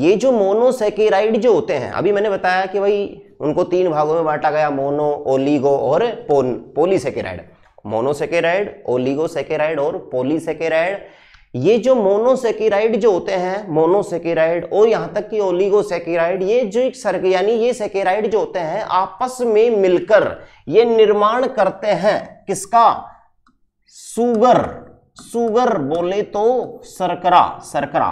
ये जो मोनोसेकेराइड जो होते हैं अभी मैंने बताया कि भाई उनको तीन भागों में बांटा गया मोनो ओलिगो और पोन पोलीसेकेराइड मोनोसेकेराइड ओलिगोसेकेराइड और पोलीसेकेराइड ये जो मोनोसेकेराइड जो होते हैं मोनोसेकेराइड और यहां तक कि ओलिगोसेकेराइड ये जो एक सर्क यानी ये सेकेराइड जो होते हैं आपस में मिलकर ये निर्माण करते हैं किसका सुगर सुगर बोले तो सरकरा सरकरा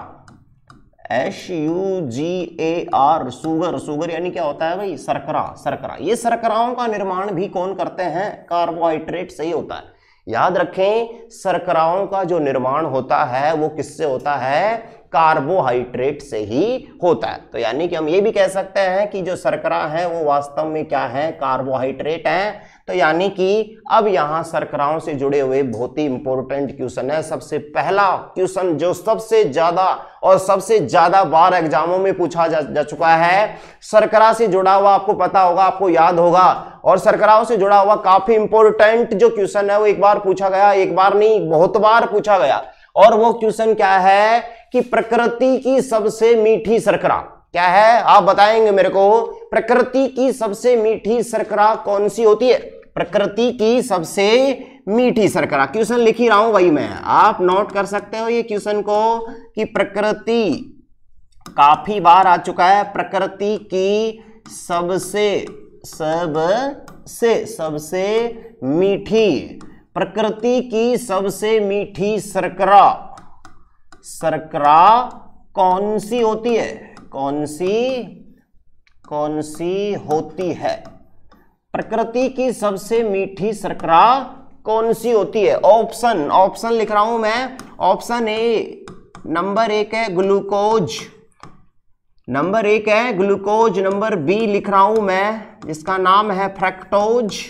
S U G A R sugar sugar यानी क्या होता है भाई सरकरा सरकरा ये सरकराओं का निर्माण भी कौन करते हैं कार्बोहाइड्रेट सही होता है याद रखें सरकराओं का जो निर्माण होता है वो किससे होता है कार्बोहाइड्रेट से ही होता है तो यानी कि हम ये भी कह सकते हैं कि जो सरकरा है वो वास्तव में क्या है कार्बोहाइड्रेट है तो यानी कि अब यहां सरकराओं से जुड़े हुए बहुत ही इंपॉर्टेंट क्वेश्चन है सबसे पहला क्वेश्चन जो सबसे ज्यादा और सबसे ज्यादा बार एग्जामों में पूछा जा, जा चुका है सरकरा से जुड़ा हुआ आपको पता होगा आपको याद होगा और सरकराओं से जुड़ा हुआ काफी इंपॉर्टेंट जो क्वेश्चन है वो एक बार पूछा गया एक बार नहीं बहुत बार पूछा गया और वो क्वेश्चन क्या है कि प्रकृति की सबसे मीठी सरकरा क्या है आप बताएंगे मेरे को प्रकृति की सबसे मीठी सरकरा कौन सी होती है प्रकृति की सबसे मीठी सरकरा क्वेश्चन लिख ही रहा हूं वही मैं आप नोट कर सकते हो ये क्वेश्चन को कि प्रकृति काफी बार आ चुका है प्रकृति की सबसे सब से सबसे मीठी प्रकृति की सबसे मीठी शर्करा शर्करा कौन सी होती है कौन सी कौन सी होती है प्रकृति की सबसे मीठी शर्करा कौन सी होती है ऑप्शन ऑप्शन लिख रहा हूं मैं ऑप्शन ए नंबर एक है ग्लूकोज नंबर एक है ग्लूकोज नंबर बी लिख रहा हूं मैं जिसका नाम है फ्रेक्टोज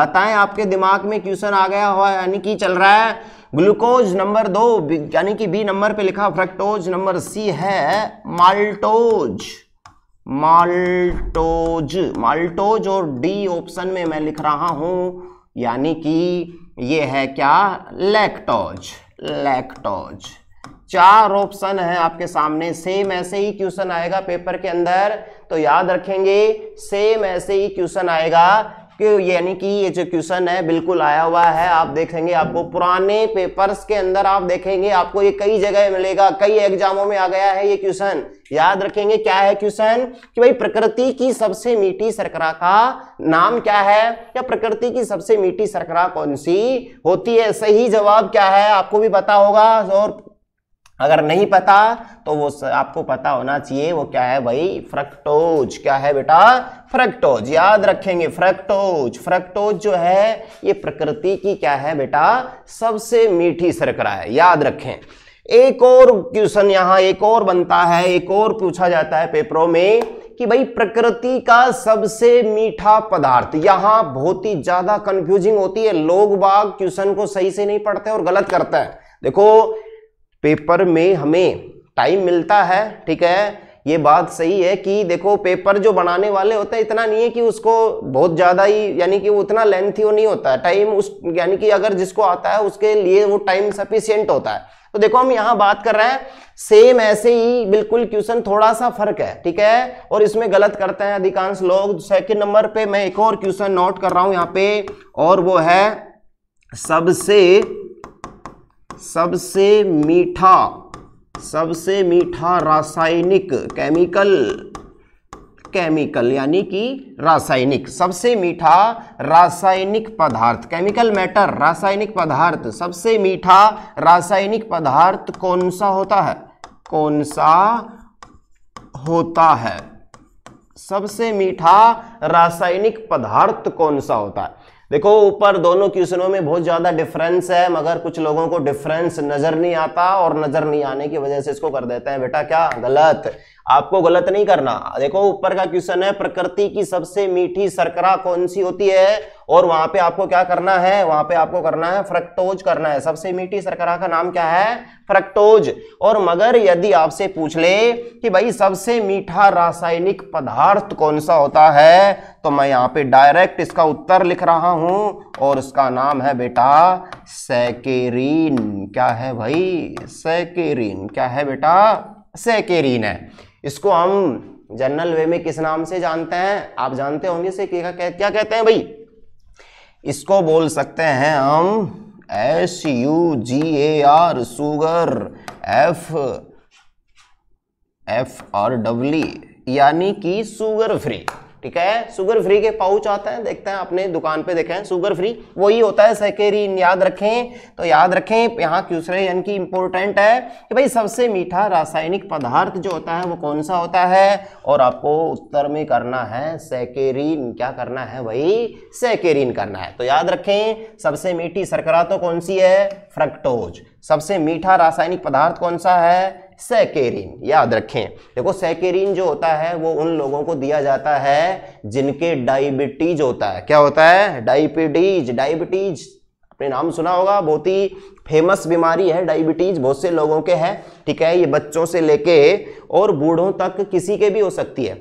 बताएं आपके दिमाग में क्वेश्चन आ गया हो यानी कि चल रहा है ग्लूकोज नंबर दो यानी कि बी नंबर पे लिखा फ्रेक्टोज नंबर सी है माल्टोज माल्टोज माल्टोज और डी ऑप्शन में मैं लिख रहा हूं यानी कि ये है क्या लैक्टोज लैक्टोज चार ऑप्शन है आपके सामने सेम ऐसे ही क्वेश्चन आएगा पेपर के अंदर तो याद रखेंगे सेम ऐसे ही क्वेश्चन आएगा कि यानी कि ये जो क्वेश्चन है बिल्कुल आया हुआ है आप देखेंगे आपको पुराने पेपर्स के अंदर आप देखेंगे आपको ये कई जगह मिलेगा कई एग्जामों में आ गया है ये क्वेश्चन याद रखेंगे क्या है क्वेश्चन कि भाई प्रकृति की सबसे मीठी सरकरा का नाम क्या है या प्रकृति की सबसे मीठी सरकरा कौन सी होती है सही जवाब क्या है आपको भी पता होगा और अगर नहीं पता तो वो आपको पता होना चाहिए वो क्या है भाई फ्रक्टोज क्या है बेटा फ्रक्टोज याद रखेंगे फ्रक्टोज फ्रक्टोज जो है ये प्रकृति की क्या है बेटा सबसे मीठी सरकरा है याद रखें एक और क्वेश्चन यहाँ एक और बनता है एक और पूछा जाता है पेपरों में कि भाई प्रकृति का सबसे मीठा पदार्थ यहाँ बहुत ही ज्यादा कंफ्यूजिंग होती है लोग बाग क्वेश्चन को सही से नहीं पढ़ते और गलत करते हैं देखो पेपर में हमें टाइम मिलता है ठीक है ये बात सही है कि देखो पेपर जो बनाने वाले होते हैं इतना नहीं है कि उसको बहुत ज़्यादा ही यानी कि वो उतना लेंथी वो नहीं होता है टाइम उस यानी कि अगर जिसको आता है उसके लिए वो टाइम सफिशियंट होता है तो देखो हम यहाँ बात कर रहे हैं सेम ऐसे ही बिल्कुल क्वेश्चन थोड़ा सा फर्क है ठीक है और इसमें गलत करते हैं अधिकांश लोग सेकंड नंबर पे मैं एक और क्वेश्चन नोट कर रहा हूँ यहाँ पे और वो है सबसे सबसे मीठा सबसे मीठा रासायनिक केमिकल केमिकल यानी कि रासायनिक सबसे मीठा रासायनिक पदार्थ केमिकल मैटर रासायनिक पदार्थ सबसे मीठा रासायनिक पदार्थ कौन सा होता है कौन सा होता है सबसे मीठा रासायनिक पदार्थ कौन सा होता है देखो ऊपर दोनों क्वेश्चनों में बहुत ज्यादा डिफरेंस है मगर कुछ लोगों को डिफरेंस नजर नहीं आता और नजर नहीं आने की वजह से इसको कर देते हैं बेटा क्या गलत आपको गलत नहीं करना देखो ऊपर का क्वेश्चन है प्रकृति की सबसे मीठी सरकरा कौन सी होती है और वहां पे आपको क्या करना है वहां पे आपको करना है फ्रक्टोज करना है सबसे मीठी सरकरा का नाम क्या है फ्रक्टोज और मगर यदि आपसे पूछ ले कि भाई सबसे मीठा रासायनिक पदार्थ कौन सा होता है तो मैं यहाँ पे डायरेक्ट इसका उत्तर लिख रहा हूं और उसका नाम है बेटा सैकेरीन क्या है भाई सैकेरीन क्या है बेटा सैकेरीन है इसको हम जनरल वे में किस नाम से जानते हैं आप जानते होंगे से क्या कहते हैं भाई इसको बोल सकते हैं हम S U G A R sugar F F R W यानी कि सुगर फ्री ठीक है सुगर फ्री के पाउच आते हैं देखते हैं अपने दुकान पे देखें सुगर फ्री वही होता है सैकेरिन याद रखें तो याद रखें यहाँ क्यूसरे यानी कि इंपॉर्टेंट है कि भाई सबसे मीठा रासायनिक पदार्थ जो होता है वो कौन सा होता है और आपको उत्तर में करना है सैकेरिन क्या करना है वही सैकेरिन करना है तो याद रखें सबसे मीठी शर्करा तो कौन सी है फ्रक्टोज सबसे मीठा रासायनिक पदार्थ कौन सा है सैकेरिन याद रखें देखो सैकेरिन जो होता है वो उन लोगों को दिया जाता है जिनके डायबिटीज होता है क्या होता है डायबिटीज डायबिटीज अपने नाम सुना होगा बहुत ही फेमस बीमारी है डायबिटीज बहुत से लोगों के है ठीक है ये बच्चों से लेके और बूढ़ों तक किसी के भी हो सकती है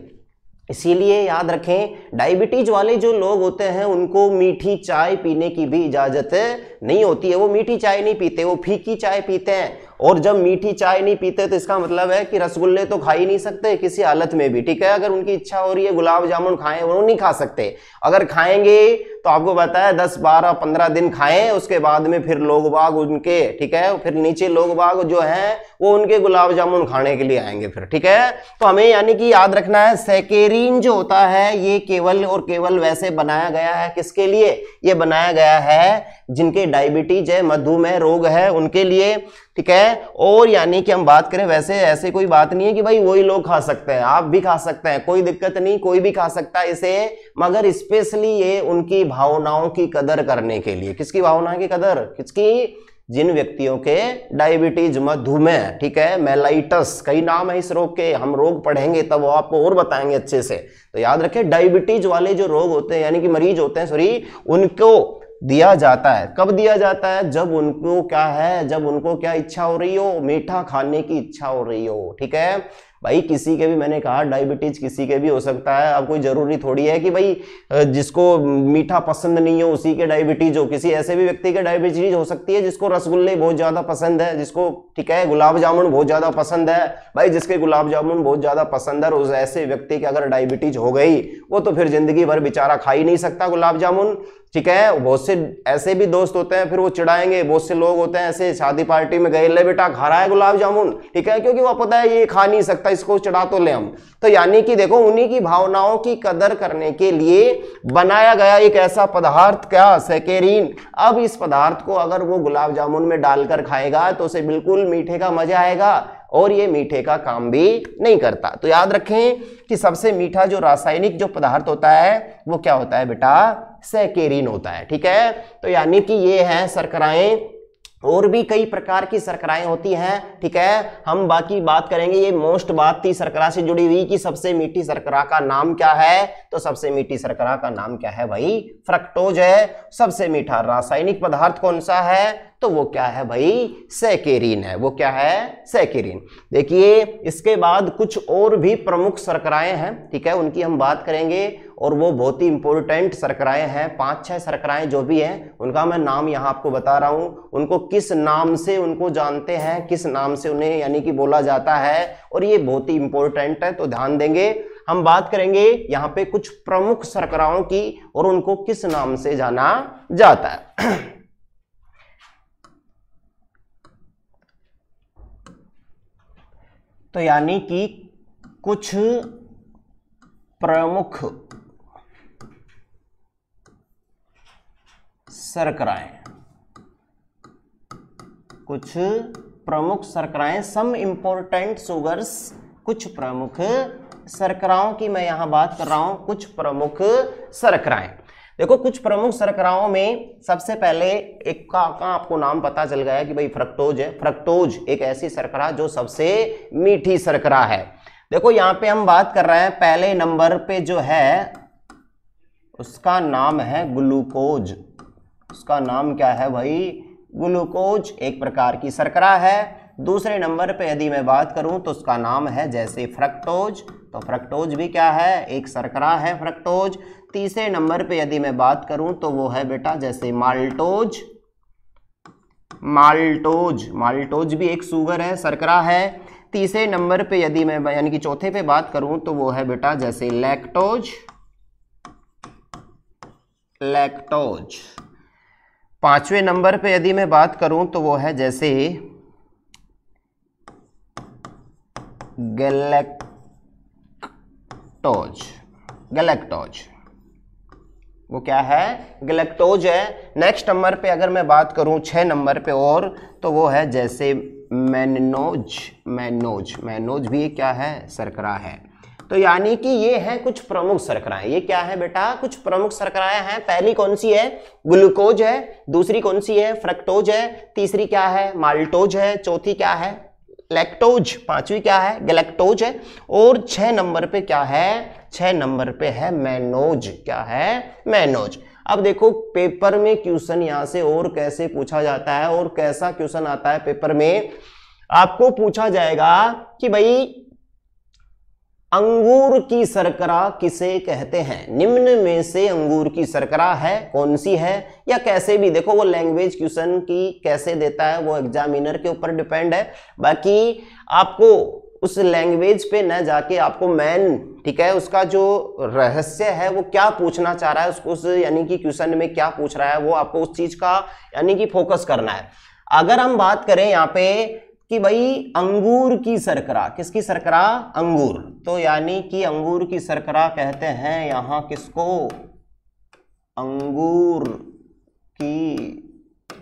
इसीलिए याद रखें डायबिटीज वाले जो लोग होते हैं उनको मीठी चाय पीने की भी इजाज़त नहीं होती है वो मीठी चाय नहीं पीते वो फीकी चाय पीते हैं और जब मीठी चाय नहीं पीते तो इसका मतलब है कि रसगुल्ले तो खा ही नहीं सकते किसी हालत में भी ठीक है अगर उनकी इच्छा हो रही है गुलाब जामुन खाएं वो नहीं खा सकते अगर खाएंगे तो आपको पता है दस बारह पंद्रह दिन खाएं उसके बाद में फिर लोग बाग उनके ठीक है फिर नीचे लोग बाग जो हैं वो उनके गुलाब जामुन खाने के लिए आएंगे फिर ठीक है तो हमें यानी कि याद रखना है सैकेरीन जो होता है ये केवल और केवल वैसे बनाया गया है किसके लिए ये बनाया गया है जिनके डायबिटीज है मधुमेह रोग है उनके लिए ठीक है और यानी कि हम बात करें वैसे ऐसे कोई बात नहीं है कि भाई वही लोग खा सकते हैं आप भी खा सकते हैं कोई दिक्कत नहीं कोई भी खा सकता है इसे मगर स्पेशली ये उनकी भावनाओं की कदर करने के लिए किसकी भावना की कदर किसकी जिन व्यक्तियों के डायबिटीज मधुमेह ठीक है मेलाइटस कई नाम है इस रोग के हम रोग पढ़ेंगे तब वो आपको और बताएंगे अच्छे से तो याद रखें डायबिटीज वाले जो रोग होते हैं यानी कि मरीज होते हैं सॉरी उनको दिया जाता है कब दिया जाता है जब उनको क्या है जब उनको क्या इच्छा हो रही हो मीठा खाने की इच्छा हो रही हो ठीक है भाई किसी के भी मैंने कहा डायबिटीज किसी के भी हो सकता है अब कोई जरूरी थोड़ी है कि भाई जिसको मीठा पसंद नहीं हो उसी के डायबिटीज हो किसी ऐसे भी व्यक्ति के डायबिटीज हो सकती है जिसको रसगुल्ले बहुत ज़्यादा पसंद है जिसको ठीक है गुलाब जामुन बहुत ज़्यादा पसंद है भाई जिसके गुलाब जामुन बहुत ज़्यादा पसंद है उस ऐसे व्यक्ति की अगर डायबिटीज हो गई वो तो फिर ज़िंदगी भर बेचारा खा ही नहीं सकता गुलाब जामुन ठीक है बहुत से ऐसे भी दोस्त होते हैं फिर वो चिड़ाएंगे बहुत से लोग होते हैं ऐसे शादी पार्टी में गए ले बेटा खा रहा है गुलाब जामुन ठीक है क्योंकि वो पता है ये खा नहीं सकता सकता इसको चढ़ा तो ले हम तो यानी कि देखो उन्हीं की भावनाओं की कदर करने के लिए बनाया गया एक ऐसा पदार्थ क्या सेकेरिन अब इस पदार्थ को अगर वो गुलाब जामुन में डालकर खाएगा तो उसे बिल्कुल मीठे का मजा आएगा और ये मीठे का काम भी नहीं करता तो याद रखें कि सबसे मीठा जो रासायनिक जो पदार्थ होता है वो क्या होता है बेटा सैकेरिन होता है ठीक है तो यानी कि ये हैं सरकराएं और भी कई प्रकार की सरकराएं होती हैं ठीक है हम बाकी बात करेंगे ये मोस्ट बात थी सरकरा से जुड़ी हुई कि सबसे मीठी सरकरा का नाम क्या है तो सबसे मीठी सरकरा का नाम क्या है भाई फ्रक्टोज है सबसे मीठा रासायनिक पदार्थ कौन सा है तो वो क्या है भाई सैकेरीन है वो क्या है सैकेरीन देखिए इसके बाद कुछ और भी प्रमुख सरकराएं हैं ठीक है उनकी हम बात करेंगे और वो बहुत ही इंपॉर्टेंट सरकराएं हैं पांच छह सरकराएं जो भी हैं उनका मैं नाम यहाँ आपको बता रहा हूँ उनको किस नाम से उनको जानते हैं किस नाम से उन्हें यानी कि बोला जाता है और ये बहुत ही इंपॉर्टेंट है तो ध्यान देंगे हम बात करेंगे यहाँ पे कुछ प्रमुख सरकराओं की और उनको किस नाम से जाना जाता है [CLEARS THROAT] तो यानी कि कुछ प्रमुख सरकराएं कुछ प्रमुख सरकराएं सम इंपोर्टेंट सुगर्स कुछ प्रमुख सरकराओं की मैं यहां बात कर रहा हूं कुछ प्रमुख सरकराएं देखो कुछ प्रमुख सरकराओं में सबसे पहले एक का, का आपको नाम पता चल गया कि भाई फ्रक्टोज है फ्रक्टोज एक ऐसी सरकरा जो सबसे मीठी सरकरा है देखो यहां पे हम बात कर रहे हैं पहले नंबर पे जो है उसका नाम है ग्लूकोज उसका नाम क्या है भाई ग्लूकोज एक प्रकार की सरकरा है दूसरे नंबर पे यदि मैं बात करूं तो उसका नाम है जैसे फ्रक्टोज तो फ्रक्टोज भी क्या है एक सरकरा है फ्रक्टोज तीसरे नंबर पे यदि मैं बात करूं तो वो है बेटा जैसे माल्टोज माल्टोज माल्टोज भी एक सुगर है सरकरा है तीसरे नंबर पे यदि मैं यानी कि चौथे पे बात करूं तो वो है बेटा जैसे लैक्टोज लैक्टोज पांचवें नंबर पे यदि मैं बात करूं तो वो है जैसे गैलेक्टोज गैलेक्टोज वो क्या है गलेक्टोज है नेक्स्ट नंबर पे अगर मैं बात करूँ छः नंबर पे और तो वो है जैसे मैनोज मैनोज मैनोज भी क्या है सरकरा है तो यानी कि ये है कुछ प्रमुख सरकराएं ये क्या है बेटा कुछ प्रमुख सरकराएं हैं पहली कौन सी है ग्लूकोज है दूसरी कौन सी है फ्रक्टोज है तीसरी क्या है माल्टोज है चौथी क्या है लैक्टोज पांचवी क्या है गैलेक्टोज है और छह नंबर पे क्या है छह नंबर पे है मैनोज क्या है मैनोज अब देखो पेपर में क्वेश्चन यहां से और कैसे पूछा जाता है और कैसा क्वेश्चन आता है पेपर में आपको पूछा जाएगा कि भाई अंगूर की शर्करा किसे कहते हैं निम्न में से अंगूर की सरकरा है कौन सी है या कैसे भी देखो वो लैंग्वेज क्वेश्चन की कैसे देता है वो एग्जामिनर के ऊपर डिपेंड है बाकी आपको उस लैंग्वेज पे न जाके आपको मैन ठीक है उसका जो रहस्य है वो क्या पूछना चाह रहा है उसको उस यानी कि क्वेश्चन में क्या पूछ रहा है वो आपको उस चीज का यानी कि फोकस करना है अगर हम बात करें यहाँ पे कि भाई अंगूर की सरकरा किसकी सरकरा अंगूर तो यानी कि अंगूर की सरकरा कहते हैं यहां किसको अंगूर की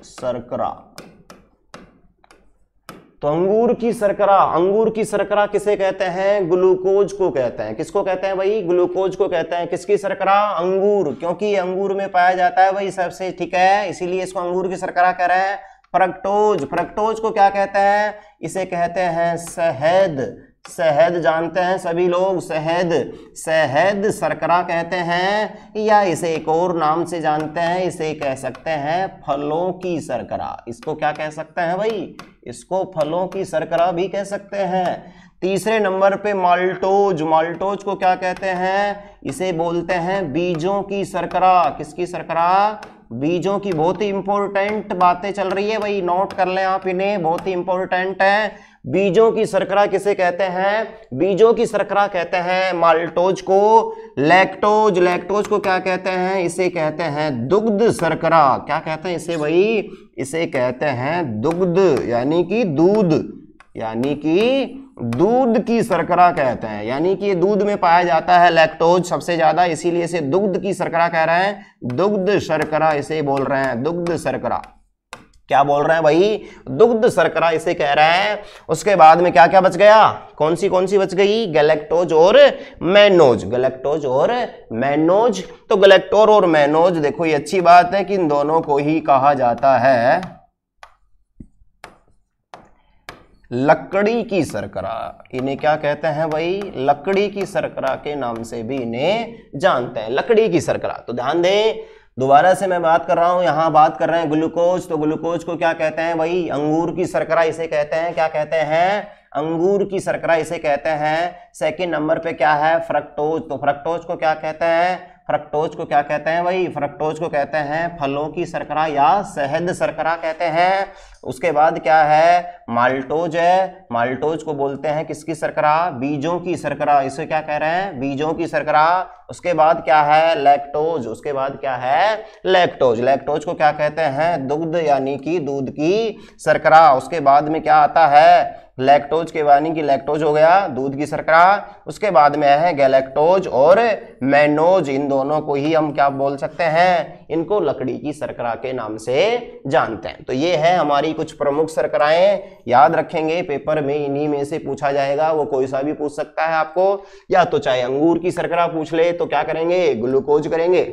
सरकरा तो अंगूर की सरकरा अंगूर की सरकरा किसे कहते हैं ग्लूकोज को कहते हैं किसको कहते हैं भाई ग्लूकोज को कहते हैं किसकी सरकरा अंगूर क्योंकि अंगूर में पाया जाता है भाई सबसे ठीक है इसीलिए इसको अंगूर की सरकरा कह रहे हैं फ्रक्टोज फ्रक्टोज को क्या कहते हैं इसे कहते हैं शहद शहद जानते हैं सभी लोग शहद शहद सरकरा कहते हैं या इसे एक और नाम से जानते हैं इसे कह सकते हैं फलों की सरकरा इसको क्या कह सकते हैं भाई इसको फलों की सरकरा भी कह सकते हैं तीसरे नंबर पे माल्टोज माल्टोज को क्या कहते हैं इसे बोलते हैं बीजों की सरकरा किसकी सरकरा बीजों की बहुत ही इंपॉर्टेंट बातें चल रही है भाई नोट कर लें आप इन्हें बहुत ही इंपॉर्टेंट है बीजों की सरकरा किसे कहते हैं बीजों की सरकरा कहते हैं माल्टोज को लैक्टोज लैक्टोज को क्या कहते हैं इसे कहते हैं दुग्ध सरकरा क्या कहते हैं इसे भाई इसे कहते हैं दुग्ध यानी कि दूध यानी कि दूध की सरकरा कहते हैं यानी कि दूध में पाया जाता है लैक्टोज सबसे ज़्यादा इसीलिए इसे दुग्ध की सरकरा कह रहे हैं दुग्ध शर्करा इसे बोल रहे हैं दुग्ध सरकरा क्या बोल रहे हैं भाई दुग्ध सरकरा इसे कह रहे हैं उसके बाद में क्या क्या बच गया कौन सी कौन सी बच गई गैलेक्टोज और मैनोज गैलेक्टोज और मैनोज तो गलेक्टोर और मैनोज देखो ये अच्छी बात है कि इन दोनों को ही कहा जाता है लकड़ी की सरकरा इन्हें क्या कहते हैं भाई लकड़ी की सरकरा के नाम से भी इन्हें जानते हैं लकड़ी की सरकरा तो ध्यान दें दोबारा से मैं बात कर रहा हूं यहां बात कर रहे हैं ग्लूकोज तो ग्लूकोज को क्या कहते हैं भाई अंगूर की सरकरा इसे कहते हैं क्या कहते हैं अंगूर की सरकरा इसे कहते हैं सेकंड नंबर पे क्या है फ्रक्टोज तो फ्रक्टोज को क्या कहते हैं फ्रक्टोज को क्या कहते हैं भाई फ्रक्टोज को कहते हैं फलों की सरकरा या शहद शर्करा कहते हैं उसके बाद क्या है माल्टोज है माल्टोज को बोलते हैं किसकी सरकरा बीजों की सरकरा इसे क्या कह रहे हैं बीजों की सरकरा उसके बाद क्या है लैक्टोज उसके बाद क्या है लैक्टोज लैक्टोज को क्या कहते हैं दुग्ध यानी कि दूध की शर्करा उसके बाद में क्या आता है लैक्टोज के बाद की लैक्टोज हो गया दूध की सरकरा उसके बाद में है गैलेक्टोज और मैनोज इन दोनों को ही हम क्या बोल सकते हैं इनको लकड़ी की शर्करा के नाम से जानते हैं तो ये है हमारी कुछ प्रमुख शर्कराएं याद रखेंगे पेपर में इन्हीं में से पूछा जाएगा वो कोई सा भी पूछ सकता है आपको या तो चाहे अंगूर की सरकरा पूछ ले तो क्या करेंगे ग्लूकोज करेंगे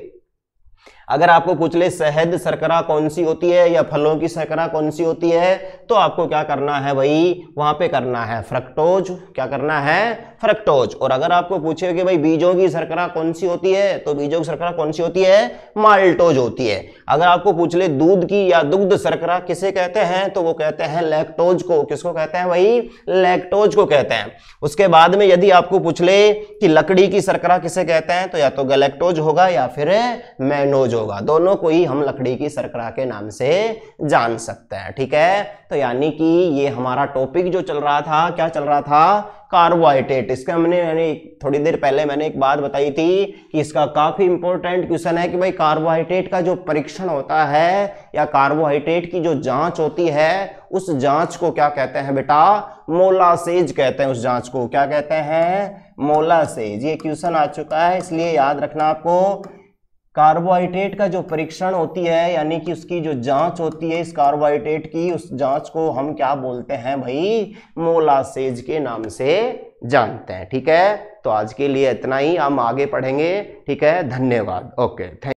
अगर आपको पूछ ले शहद सरकरा कौन सी होती है या फलों की शर्करा कौन सी होती है तो आपको क्या करना है भाई वहां पे करना है फ्रक्टोज क्या करना है फ्रक्टोज और अगर आपको पूछे कि भाई बीजों की सरकरा कौन सी होती है तो बीजों की सरकरा कौन सी होती है माल्टोज होती है अगर आपको पूछ ले दूध की या दुग्ध सरकरा किसे कहते हैं तो वो कहते हैं लैक्टोज को किसको कहते हैं भाई लैक्टोज को कहते हैं उसके बाद में यदि आपको पूछ ले कि लकड़ी की सरकरा किसे कहते हैं तो या तो गलेक्टोज होगा या फिर मैनोज यूज होगा दोनों को ही हम लकड़ी की सरकरा के नाम से जान सकते हैं ठीक है तो यानी कि ये हमारा टॉपिक जो चल रहा था क्या चल रहा था कार्बोहाइड्रेट इसका हमने मैंने थोड़ी देर पहले मैंने एक बात बताई थी कि इसका काफ़ी इंपॉर्टेंट क्वेश्चन है कि भाई कार्बोहाइड्रेट का जो परीक्षण होता है या कार्बोहाइड्रेट की जो जांच होती है उस जांच को क्या कहते हैं बेटा मोलासेज कहते हैं उस जांच को क्या कहते हैं मोलासेज ये क्वेश्चन आ चुका है इसलिए याद रखना आपको कार्बोहाइड्रेट का जो परीक्षण होती है यानी कि उसकी जो जांच होती है इस कार्बोहाइड्रेट की उस जांच को हम क्या बोलते हैं भाई मोलासेज के नाम से जानते हैं ठीक है तो आज के लिए इतना ही हम आगे पढ़ेंगे ठीक है धन्यवाद ओके थैंक